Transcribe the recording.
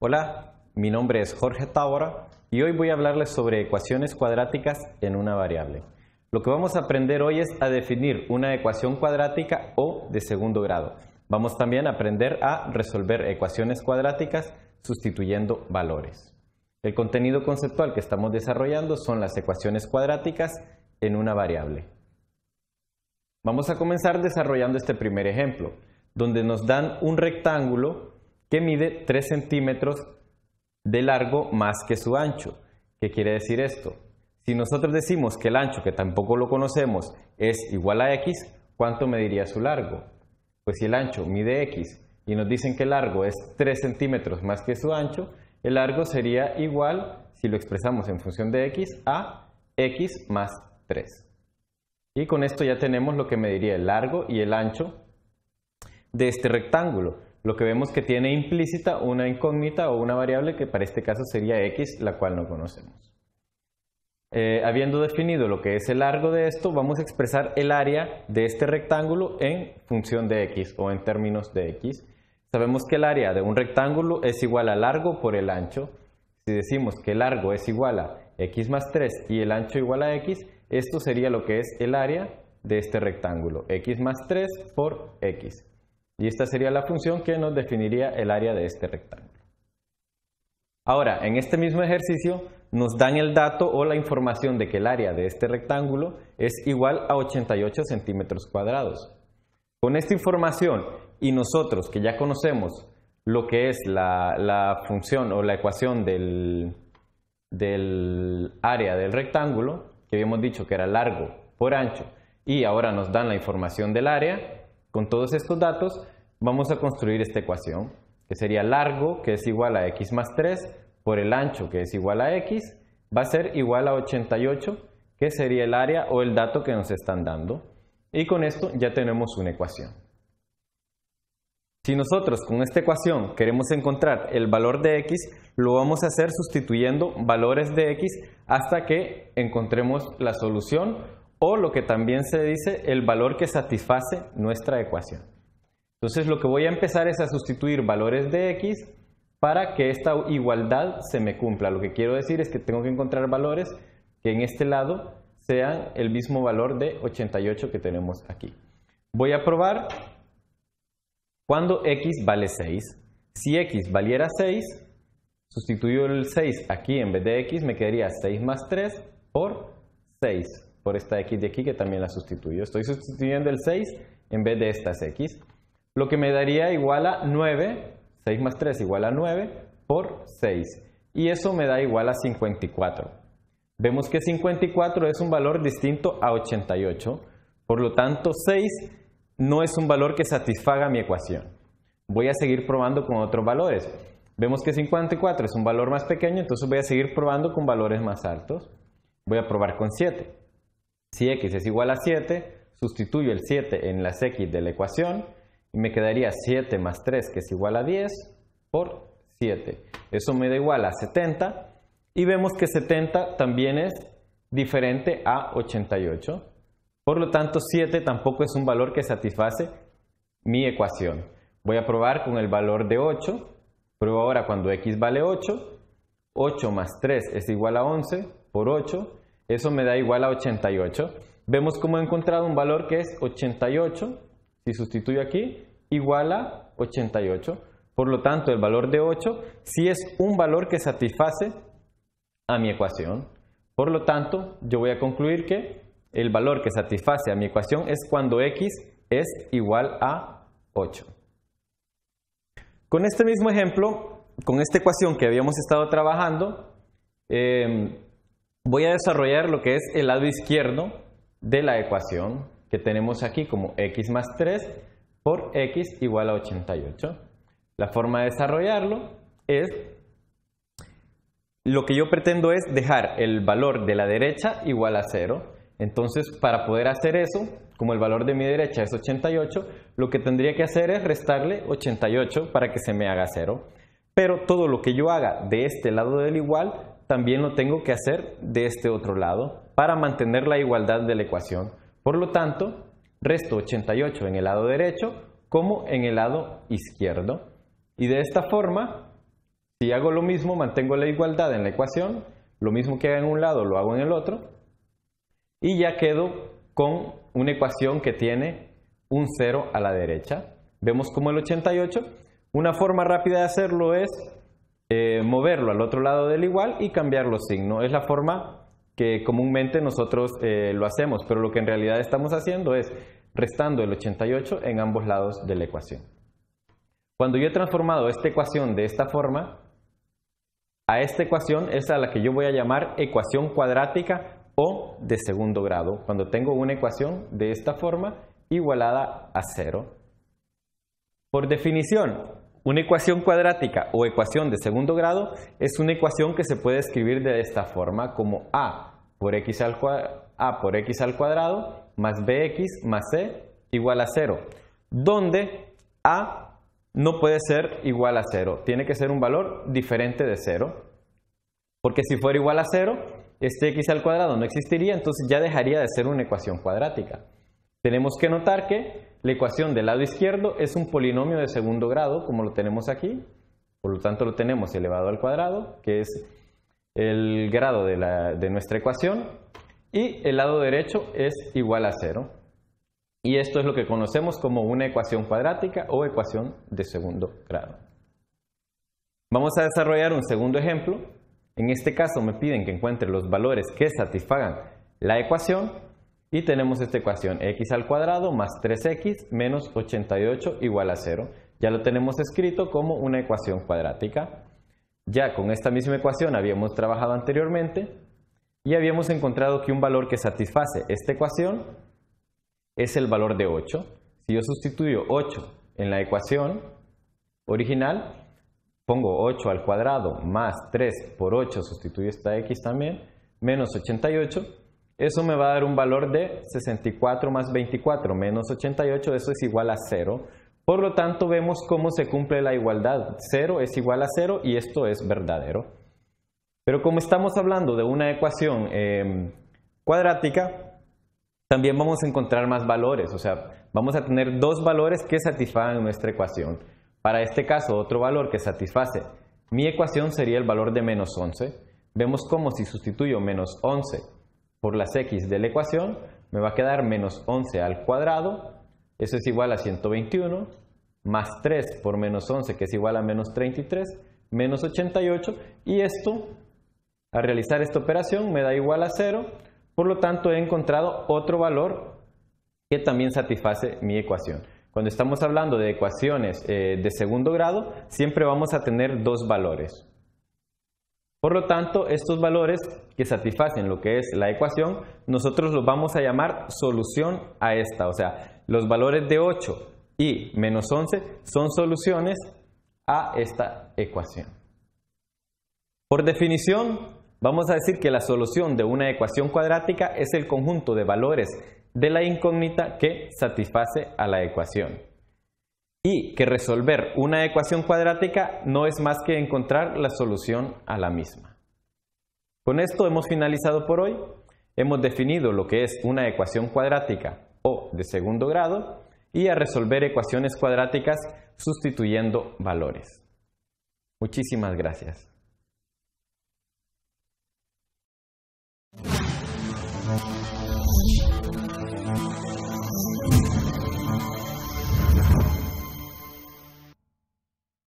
Hola, mi nombre es Jorge Tábora y hoy voy a hablarles sobre ecuaciones cuadráticas en una variable. Lo que vamos a aprender hoy es a definir una ecuación cuadrática o de segundo grado. Vamos también a aprender a resolver ecuaciones cuadráticas sustituyendo valores. El contenido conceptual que estamos desarrollando son las ecuaciones cuadráticas en una variable. Vamos a comenzar desarrollando este primer ejemplo, donde nos dan un rectángulo que mide 3 centímetros de largo más que su ancho. ¿Qué quiere decir esto? Si nosotros decimos que el ancho, que tampoco lo conocemos, es igual a x, ¿cuánto mediría su largo? Pues si el ancho mide x y nos dicen que el largo es 3 centímetros más que su ancho, el largo sería igual, si lo expresamos en función de x, a x más 3. Y con esto ya tenemos lo que mediría el largo y el ancho de este rectángulo lo que vemos que tiene implícita una incógnita o una variable que para este caso sería x, la cual no conocemos. Eh, habiendo definido lo que es el largo de esto, vamos a expresar el área de este rectángulo en función de x o en términos de x. Sabemos que el área de un rectángulo es igual a largo por el ancho. Si decimos que el largo es igual a x más 3 y el ancho igual a x, esto sería lo que es el área de este rectángulo, x más 3 por x. Y esta sería la función que nos definiría el área de este rectángulo. Ahora, en este mismo ejercicio nos dan el dato o la información de que el área de este rectángulo es igual a 88 centímetros cuadrados. Con esta información y nosotros que ya conocemos lo que es la, función o la ecuación del, del área del rectángulo, que habíamos dicho que era largo por ancho, y ahora nos dan la información del área, con todos estos datos vamos a construir esta ecuación, que sería largo, que es igual a x más 3, por el ancho, que es igual a x, va a ser igual a 88, que sería el área o el dato que nos están dando. Y con esto ya tenemos una ecuación. Si nosotros con esta ecuación queremos encontrar el valor de x, lo vamos a hacer sustituyendo valores de x hasta que encontremos la solución o lo que también se dice el valor que satisface nuestra ecuación. Entonces lo que voy a empezar es a sustituir valores de x para que esta igualdad se me cumpla. Lo que quiero decir es que tengo que encontrar valores que en este lado sean el mismo valor de 88 que tenemos aquí. Voy a probar cuando x vale 6. Si x valiera 6, sustituyo el 6 aquí en vez de x, me quedaría 6 más 3 por 6 por esta x de aquí que también la sustituyo. Estoy sustituyendo el 6 en vez de estas x, lo que me daría igual a 9, 6 más 3 igual a 9 por 6. Y eso me da igual a 54. Vemos que 54 es un valor distinto a 88, por lo tanto 6 no es un valor que satisfaga mi ecuación. Voy a seguir probando con otros valores. Vemos que 54 es un valor más pequeño, entonces voy a seguir probando con valores más altos. Voy a probar con 7. Si x es igual a 7, sustituyo el 7 en las x de la ecuación y me quedaría 7 más 3, que es igual a 10, por 7. Eso me da igual a 70 y vemos que 70 también es diferente a 88. Por lo tanto, 7 tampoco es un valor que satisface mi ecuación. Voy a probar con el valor de 8. Pruebo ahora cuando x vale 8. 8 más 3 es igual a 11 por 8. Eso me da igual a 88. Vemos cómo he encontrado un valor que es 88, si sustituyo aquí, igual a 88. Por lo tanto, el valor de 8 sí es un valor que satisface a mi ecuación. Por lo tanto, yo voy a concluir que el valor que satisface a mi ecuación es cuando x es igual a 8. Con este mismo ejemplo, con esta ecuación que habíamos estado trabajando, em, voy a desarrollar lo que es el lado izquierdo de la ecuación que tenemos aquí como x más 3 por x igual a 88. La forma de desarrollarlo es, lo que yo pretendo es dejar el valor de la derecha igual a 0. Entonces, para poder hacer eso, como el valor de mi derecha es 88, lo que tendría que hacer es restarle 88 para que se me haga 0. Pero todo lo que yo haga de este lado del igual también lo tengo que hacer de este otro lado para mantener la igualdad de la ecuación. Por lo tanto, resto 88 en el lado derecho como en el lado izquierdo. Y de esta forma, si hago lo mismo, mantengo la igualdad en la ecuación, lo mismo que haga en un lado lo hago en el otro, y ya quedo con una ecuación que tiene un 0 a la derecha. Vemos como el 88. Una forma rápida de hacerlo es eh, moverlo al otro lado del igual y cambiar los signos. Es la forma que comúnmente nosotros eh, lo hacemos, pero lo que en realidad estamos haciendo es restando el 88 en ambos lados de la ecuación. Cuando yo he transformado esta ecuación de esta forma, a esta ecuación es a la que yo voy a llamar ecuación cuadrática o de segundo grado, cuando tengo una ecuación de esta forma igualada a cero. Por definición, una ecuación cuadrática o ecuación de segundo grado es una ecuación que se puede escribir de esta forma como a por x al, cuadrado, a por x al cuadrado más bx más c igual a cero donde a no puede ser igual a 0, tiene que ser un valor diferente de 0, porque si fuera igual a 0, este x al cuadrado no existiría, entonces ya dejaría de ser una ecuación cuadrática. Tenemos que notar que la ecuación del lado izquierdo es un polinomio de segundo grado, como lo tenemos aquí. Por lo tanto, lo tenemos elevado al cuadrado, que es el grado de, nuestra ecuación. Y el lado derecho es igual a cero. Y esto es lo que conocemos como una ecuación cuadrática o ecuación de segundo grado. Vamos a desarrollar un segundo ejemplo. En este caso me piden que encuentre los valores que satisfagan la ecuación y tenemos esta ecuación, x al cuadrado más 3x menos 88 igual a 0. Ya lo tenemos escrito como una ecuación cuadrática. Ya con esta misma ecuación habíamos trabajado anteriormente y habíamos encontrado que un valor que satisface esta ecuación es el valor de 8. Si yo sustituyo 8 en la ecuación original, pongo 8 al cuadrado más 3 por 8, sustituyo esta x también, menos 88, eso me va a dar un valor de 64 más 24 menos 88, eso es igual a 0. Por lo tanto, vemos cómo se cumple la igualdad. 0 es igual a 0 y esto es verdadero. Pero como estamos hablando de una ecuación em, cuadrática, también vamos a encontrar más valores, o sea, vamos a tener dos valores que satisfagan nuestra ecuación. Para este caso, otro valor que satisface mi ecuación sería el valor de menos 11. Vemos cómo si sustituyo menos 11 por las x de la ecuación, me va a quedar menos 11 al cuadrado, eso es igual a 121, más 3 por menos 11, que es igual a menos 33, menos 88, y esto, al realizar esta operación, me da igual a 0, por lo tanto he encontrado otro valor que también satisface mi ecuación. Cuando estamos hablando de ecuaciones eh, de segundo grado, siempre vamos a tener dos valores. Por lo tanto, estos valores que satisfacen lo que es la ecuación, nosotros los vamos a llamar solución a esta. O sea, los valores de 8 y menos 11 son soluciones a esta ecuación. Por definición, vamos a decir que la solución de una ecuación cuadrática es el conjunto de valores de la incógnita que satisface a la ecuación y que resolver una ecuación cuadrática no es más que encontrar la solución a la misma. Con esto hemos finalizado por hoy, hemos definido lo que es una ecuación cuadrática o de segundo grado y a resolver ecuaciones cuadráticas sustituyendo valores. Muchísimas gracias.